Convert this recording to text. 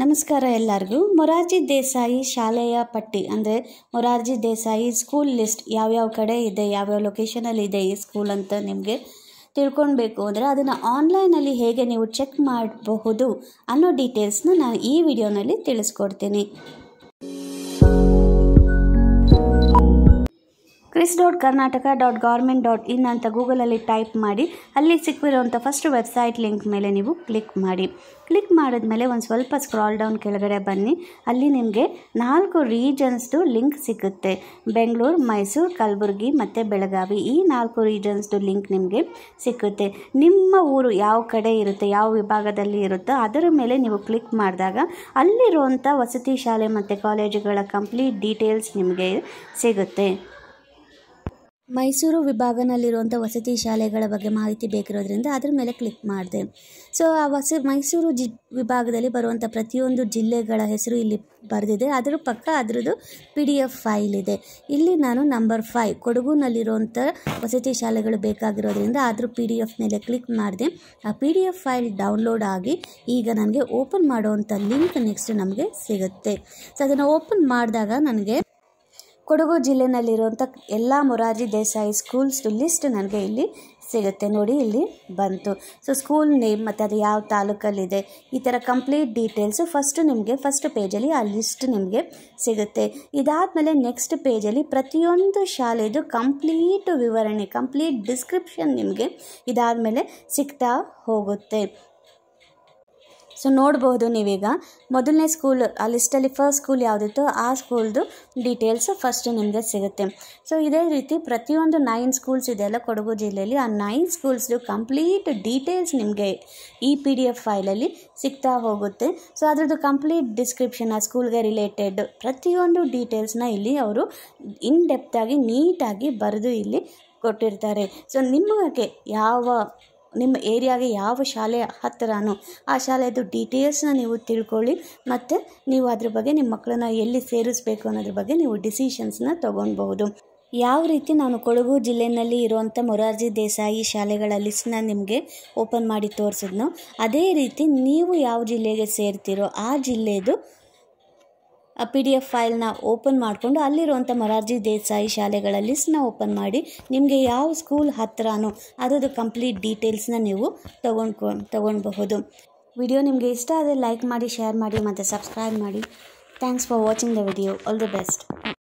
ನಮಸ್ಕಾರ ಎಲ್ಲರಿಗೂ ಮೊರಾರ್ಜಿ ದೇಸಾಯಿ ಶಾಲೆಯ ಪಟ್ಟಿ ಅಂದರೆ ಮೊರಾರ್ಜಿ ದೇಸಾಯಿ ಸ್ಕೂಲ್ ಲಿಸ್ಟ್ ಯಾವ್ಯಾವ ಕಡೆ ಇದೆ ಯಾವ್ಯಾವ ಲೊಕೇಶನಲ್ಲಿ ಇದೆ ಈ ಸ್ಕೂಲ್ ಅಂತ ನಿಮಗೆ ತಿಳ್ಕೊಳ್ಬೇಕು ಅಂದರೆ ಅದನ್ನು ಆನ್ಲೈನಲ್ಲಿ ಹೇಗೆ ನೀವು ಚೆಕ್ ಮಾಡಬಹುದು ಅನ್ನೋ ಡೀಟೇಲ್ಸ್ನ ನಾನು ಈ ವಿಡಿಯೋನಲ್ಲಿ ತಿಳಿಸ್ಕೊಡ್ತೀನಿ KREIS dot Karnataka dot government dot in ಅಂತ ಗೂಗಲಲ್ಲಿ ಟೈಪ್ ಮಾಡಿ ಅಲ್ಲಿ ಸಿಕ್ಕಿರೋಂಥ ಫಸ್ಟ್ ವೆಬ್ಸೈಟ್ ಲಿಂಕ್ ಮೇಲೆ ನೀವು ಕ್ಲಿಕ್ ಮಾಡಿ ಕ್ಲಿಕ್ ಮಾಡಿದ್ಮೇಲೆ ಒಂದು ಸ್ವಲ್ಪ ಸ್ಕ್ರಾಲ್ ಡೌನ್ ಕೆಳಗಡೆ ಬನ್ನಿ ಅಲ್ಲಿ ನಿಮಗೆ ನಾಲ್ಕು ರೀಜನ್ಸ್ದು ಲಿಂಕ್ ಸಿಗುತ್ತೆ ಬೆಂಗಳೂರು ಮೈಸೂರು ಕಲಬುರಗಿ ಮತ್ತು ಬೆಳಗಾವಿ ಈ ನಾಲ್ಕು ರೀಜನ್ಸ್ದು ಲಿಂಕ್ ನಿಮಗೆ ಸಿಕ್ಕುತ್ತೆ ನಿಮ್ಮ ಊರು ಯಾವ ಕಡೆ ಇರುತ್ತೆ ಯಾವ ವಿಭಾಗದಲ್ಲಿ ಇರುತ್ತೋ ಅದರ ಮೇಲೆ ನೀವು ಕ್ಲಿಕ್ ಮಾಡಿದಾಗ ಅಲ್ಲಿರುವಂಥ ವಸತಿ ಶಾಲೆ ಮತ್ತು ಕಾಲೇಜುಗಳ ಕಂಪ್ಲೀಟ್ ಡೀಟೇಲ್ಸ್ ನಿಮಗೆ ಸಿಗುತ್ತೆ ಮೈಸೂರು ವಿಭಾಗನಲ್ಲಿರುವಂಥ ವಸತಿ ಶಾಲೆಗಳ ಬಗ್ಗೆ ಮಾಹಿತಿ ಬೇಕಿರೋದ್ರಿಂದ ಅದ್ರ ಮೇಲೆ ಕ್ಲಿಕ್ ಮಾಡಿದೆ ಸೊ ಆ ವಸ ಮೈಸೂರು ಜಿ ವಿಭಾಗದಲ್ಲಿ ಬರುವಂಥ ಪ್ರತಿಯೊಂದು ಜಿಲ್ಲೆಗಳ ಹೆಸರು ಇಲ್ಲಿ ಬರೆದಿದೆ ಅದರ ಪಕ್ಕ ಅದರದ್ದು ಪಿ ಡಿ ಎಫ್ ಫೈಲ್ ಇದೆ ಇಲ್ಲಿ ನಾನು ನಂಬರ್ ಫೈವ್ ಕೊಡಗುನಲ್ಲಿರುವಂಥ ವಸತಿ ಶಾಲೆಗಳು ಬೇಕಾಗಿರೋದ್ರಿಂದ ಅದ್ರ ಪಿ ಡಿ ಎಫ್ ಮೇಲೆ ಕ್ಲಿಕ್ ಮಾಡಿದೆ ಆ P D F file download ಆಗಿ ಈಗ ನನಗೆ ಓಪನ್ ಮಾಡುವಂಥ ಲಿಂಕ್ ನೆಕ್ಸ್ಟ್ ನಮಗೆ ಸಿಗುತ್ತೆ ಸೊ ಅದನ್ನು ಓಪನ್ ಮಾಡಿದಾಗ ನನಗೆ ಕೊಡಗು ಜಿಲ್ಲೆಯಲ್ಲಿರುವಂಥ ಎಲ್ಲ ಮೊರಾರ್ಜಿ ದೇಸಾಯಿ ಸ್ಕೂಲ್ಸ್ ಲಿಸ್ಟ್ ನನಗೆ ಇಲ್ಲಿ ಸಿಗುತ್ತೆ ನೋಡಿ ಇಲ್ಲಿ ಬಂತು ಸೊ ಸ್ಕೂಲ್ ನೇಮ್ ಮತ್ತು ಅದು ಯಾವ ತಾಲೂಕಲ್ಲಿದೆ ಈ ಥರ ಕಂಪ್ಲೀಟ್ ಡೀಟೇಲ್ಸು ಫಸ್ಟು ನಿಮಗೆ ಫಸ್ಟ್ ಪೇಜಲ್ಲಿ ಆ ಲಿಸ್ಟ್ ನಿಮಗೆ ಸಿಗುತ್ತೆ ಇದಾದಮೇಲೆ ನೆಕ್ಸ್ಟ್ ಪೇಜಲ್ಲಿ ಪ್ರತಿಯೊಂದು ಶಾಲೆಯದು ಕಂಪ್ಲೀಟ್ ವಿವರಣೆ ಕಂಪ್ಲೀಟ್ ಡಿಸ್ಕ್ರಿಪ್ಷನ್ ನಿಮಗೆ ಇದಾದ ಮೇಲೆ ಸಿಗ್ತಾ ಹೋಗುತ್ತೆ ಸೊ ನೋಡ್ಬೋದು ನೀವೀಗ ಮೊದಲನೇ ಸ್ಕೂಲ್ ಆ ಲಿಸ್ಟಲ್ಲಿ ಫಸ್ಟ್ ಸ್ಕೂಲ್ ಯಾವುದಿತ್ತು ಆ ಸ್ಕೂಲ್ದು ಡೀಟೇಲ್ಸ್ ಫಸ್ಟ್ ನಿಮಗೆ ಸಿಗುತ್ತೆ ಸೊ ಇದೇ ರೀತಿ ಪ್ರತಿಯೊಂದು ನೈನ್ ಸ್ಕೂಲ್ಸ್ ಇದೆ ಅಲ್ಲ ಕೊಡಗು ಜಿಲ್ಲೆಯಲ್ಲಿ ಆ ನೈನ್ ಸ್ಕೂಲ್ಸ್ದು ಕಂಪ್ಲೀಟ್ ಡೀಟೇಲ್ಸ್ ನಿಮಗೆ ಈ ಪಿ ಡಿ ಎಫ್ ಫೈಲಲ್ಲಿ ಸಿಗ್ತಾ ಹೋಗುತ್ತೆ ಸೊ ಅದರದ್ದು ಕಂಪ್ಲೀಟ್ ಡಿಸ್ಕ್ರಿಪ್ಷನ್ ಆ ಸ್ಕೂಲ್ಗೆ ರಿಲೇಟೆಡ್ ಪ್ರತಿಯೊಂದು ಡೀಟೇಲ್ಸ್ನ ಇಲ್ಲಿ ಅವರು ಇನ್ ಡೆಪ್ತಾಗಿ ನೀಟಾಗಿ ಬರೆದು ಇಲ್ಲಿ ಕೊಟ್ಟಿರ್ತಾರೆ ಸೊ ನಿಮಗೆ ಯಾವ ನಿಮ್ಮ ಏರಿಯಾಗೆ ಯಾವ ಶಾಲೆ ಹತ್ತಿರನೋ ಆ ಶಾಲೆದು ಡೀಟೇಲ್ಸ್ನ ನೀವು ತಿಳ್ಕೊಳ್ಳಿ ಮತ್ತು ನೀವು ಅದ್ರ ಬಗ್ಗೆ ನಿಮ್ಮ ಮಕ್ಕಳನ್ನ ಎಲ್ಲಿ ಸೇರಿಸ್ಬೇಕು ಅನ್ನೋದ್ರ ಬಗ್ಗೆ ನೀವು ಡಿಸಿಷನ್ಸ್ನ ತೊಗೊಳ್ಬಹುದು ಯಾವ ರೀತಿ ನಾನು ಕೊಡಗು ಜಿಲ್ಲೆಯಲ್ಲಿ ಇರುವಂಥ ಮೊರಾರ್ಜಿ ದೇಸಾಯಿ ಶಾಲೆಗಳ ಲಿಸ್ಟ್ನ ನಿಮಗೆ ಓಪನ್ ಮಾಡಿ ತೋರಿಸಿದ್ನೋ ಅದೇ ರೀತಿ ನೀವು ಯಾವ ಜಿಲ್ಲೆಗೆ ಸೇರ್ತಿರೋ ಆ ಜಿಲ್ಲೆದು ಪಿ ಡಿ ಎಫ್ ಫೈಲ್ನ ಓಪನ್ ಮಾಡಿಕೊಂಡು ಅಲ್ಲಿರುವಂಥ ಮೊರಾರ್ಜಿ ದೇಸಾಯಿ ಶಾಲೆಗಳ ಲಿಸ್ಟ್ನ ಓಪನ್ ಮಾಡಿ ನಿಮಗೆ ಯಾವ ಸ್ಕೂಲ್ ಹತ್ತಿರನೋ ಅದರದ್ದು ಕಂಪ್ಲೀಟ್ ಡೀಟೇಲ್ಸ್ನ ನೀವು ತೊಗೊಂಡ್ಕೊ ತೊಗೊಳ್ಬಹುದು ವಿಡಿಯೋ ನಿಮಗೆ ಇಷ್ಟ ಆದರೆ ಲೈಕ್ ಮಾಡಿ ಶೇರ್ ಮಾಡಿ ಮತ್ತು ಸಬ್ಸ್ಕ್ರೈಬ್ ಮಾಡಿ thanks for watching the video all the best